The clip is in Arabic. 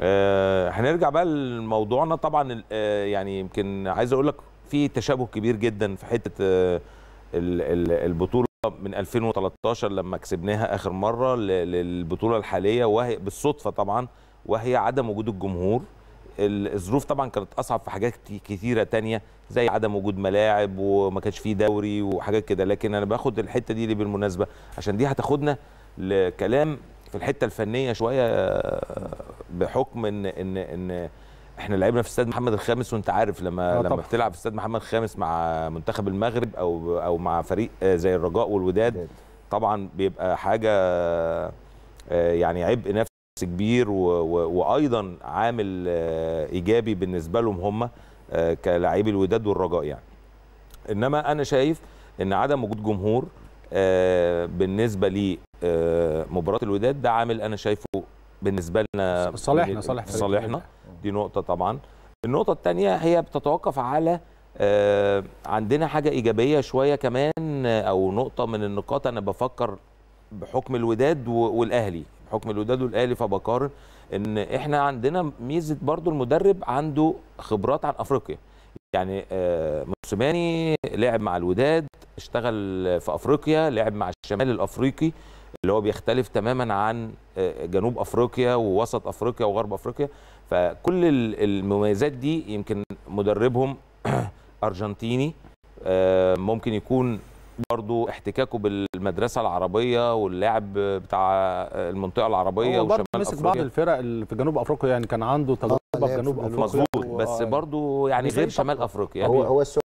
آه هنرجع بقى لموضوعنا طبعا آه يعني يمكن عايز اقول لك في تشابه كبير جدا في حته آه البطوله من 2013 لما كسبناها اخر مره للبطوله الحاليه وهي بالصدفه طبعا وهي عدم وجود الجمهور الظروف طبعا كانت اصعب في حاجات كثيره تانية زي عدم وجود ملاعب وما كانش فيه دوري وحاجات كده لكن انا باخد الحته دي, دي بالمناسبه عشان دي هتاخدنا لكلام في الحته الفنيه شويه آه، بحكم ان ان ان احنا لعبنا في استاد محمد الخامس وانت عارف لما آه، لما بتلعب في استاد محمد الخامس مع منتخب المغرب او او مع فريق آه، زي الرجاء والوداد طبعا بيبقى حاجه آه، يعني عبء نفسي كبير وايضا عامل ايجابي بالنسبه لهم هم كلاعبي الوداد والرجاء يعني انما انا شايف ان عدم وجود جمهور بالنسبه لمباراه الوداد ده عامل انا شايفه بالنسبه لنا صالحنا صالح صالحنا دي نقطه طبعا النقطه الثانيه هي بتتوقف على آه، عندنا حاجه ايجابيه شويه كمان او نقطه من النقاط انا بفكر بحكم الوداد والاهلي بحكم الوداد والاهلي فبقارن ان احنا عندنا ميزه برضو المدرب عنده خبرات عن افريقيا يعني آه، موسيماني لعب مع الوداد اشتغل في افريقيا لعب مع الشمال الافريقي اللي هو بيختلف تماما عن آه، جنوب افريقيا ووسط افريقيا وغرب افريقيا فكل المميزات دي يمكن مدربهم ارجنتيني آه، ممكن يكون برضو احتكاكه بالمدرسه العربيه واللعب بتاع آه، المنطقه العربيه وشمال مسك افريقيا بعض الفرق اللي في جنوب افريقيا يعني كان عنده تجربه في جنوب افريقيا مظبوط بس برضو يعني, يعني غير شمال افريقيا هو يعني هو